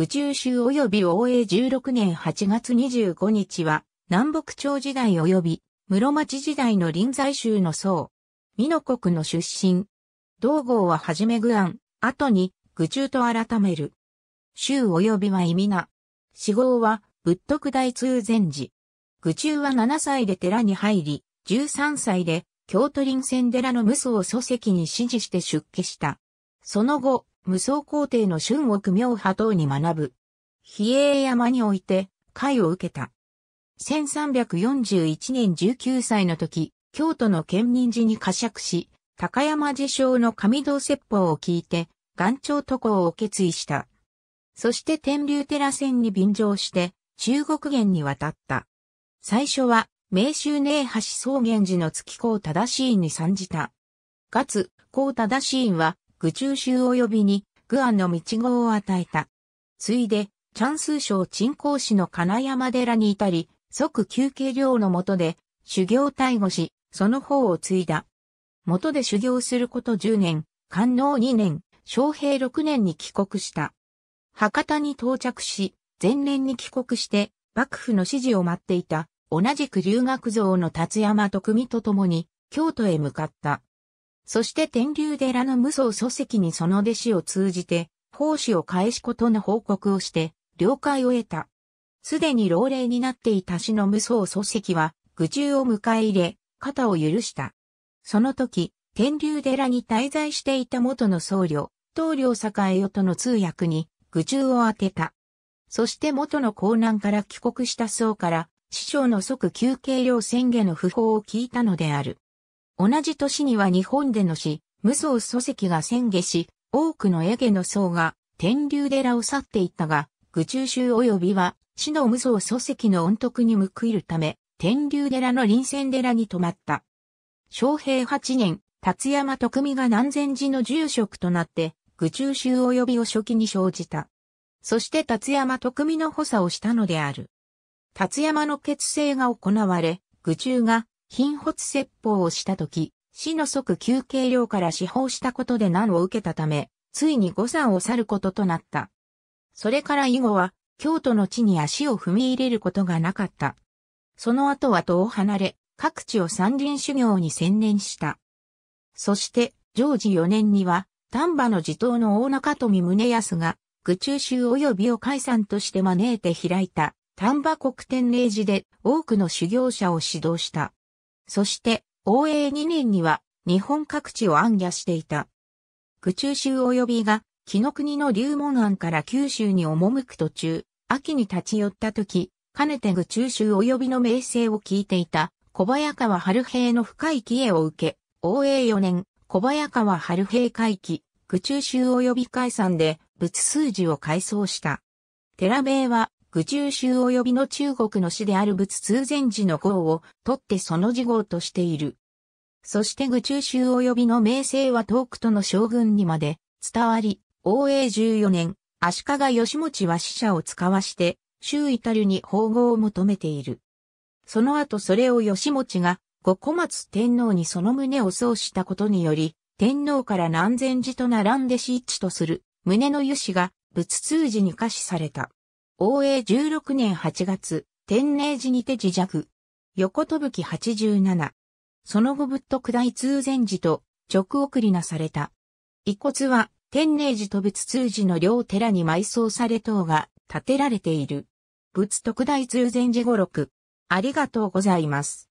愚中州及び応永16年8月25日は、南北朝時代及び室町時代の臨済州の僧。美濃国の出身。道号ははじめ具案、後に愚中と改める。州及びは意味な。死号は仏徳大通禅寺。愚中は7歳で寺に入り、13歳で京都臨泉寺の無双を祖籍に指示して出家した。その後、無双皇帝の春国妙派等に学ぶ。比叡山において、会を受けた。1341年19歳の時、京都の県民寺に呵責し、高山寺将の神道説法を聞いて、岩頂渡航を決意した。そして天竜寺船に便乗して、中国元に渡った。最初は、明州寧橋草原寺の月光正しいに参じた。かつ、光正しいは、愚中州及びに、愚安の道号を与えた。ついで、チャンス省鎮江市の金山寺に至り、即休憩寮のもとで、修行退護し、その方を継いだ。元で修行すること10年、官能2年、昌平6年に帰国した。博多に到着し、前年に帰国して、幕府の指示を待っていた、同じく留学像の達山と組と共に、京都へ向かった。そして天竜寺の無双祖籍にその弟子を通じて、奉仕を返しことの報告をして、了解を得た。すでに老齢になっていた死の無双祖籍は、愚中を迎え入れ、肩を許した。その時、天竜寺に滞在していた元の僧侶、東領栄夫との通訳に、愚中を当てた。そして元の江南から帰国した僧から、師匠の即休憩料宣言の不法を聞いたのである。同じ年には日本での死、無双祖籍が宣下し、多くのエゲの僧が天竜寺を去っていったが、愚中衆及びは死の無双祖籍の恩徳に報いるため、天竜寺の臨戦寺に泊まった。昌平8年、辰山徳美が南禅寺の住職となって、愚中衆及びを初期に生じた。そして辰山徳美の補佐をしたのである。辰山の血成が行われ、愚中が貧骨説法をした時、死の即休憩量から司法したことで難を受けたため、ついに誤算を去ることとなった。それから以後は、京都の地に足を踏み入れることがなかった。その後は戸を離れ、各地を山林修行に専念した。そして、常時4年には、丹波の地頭の大中富宗康が、愚中衆及びを解散として招いて開いた、丹波国天霊寺で多くの修行者を指導した。そして、応永2年には、日本各地を暗夜していた。具中州及びが、木の国の龍門案から九州に赴く途中、秋に立ち寄った時、かねて具中州及びの名声を聞いていた、小早川春平の深い帰依を受け、応永4年、小早川春平会期、具中州及び解散で、仏数字を改装した。寺米は、愚中衆及びの中国の詩である仏通禅寺の号を取ってその事号としている。そして愚中衆及びの名声は遠くとの将軍にまで伝わり、王永14年、足利義持は死者を使わして、周至るに法号を求めている。その後それを義持が、五小松天皇にその旨を奏したことにより、天皇から南禅寺と並んで死致とする、旨の由志が仏通寺に可視された。応永16年8月、天寧寺にて自弱。横飛ぶき87。その後仏徳大通禅寺と直送りなされた。遺骨は天寧寺と仏通寺の両寺に埋葬され塔が建てられている。仏徳大通禅寺五六。ありがとうございます。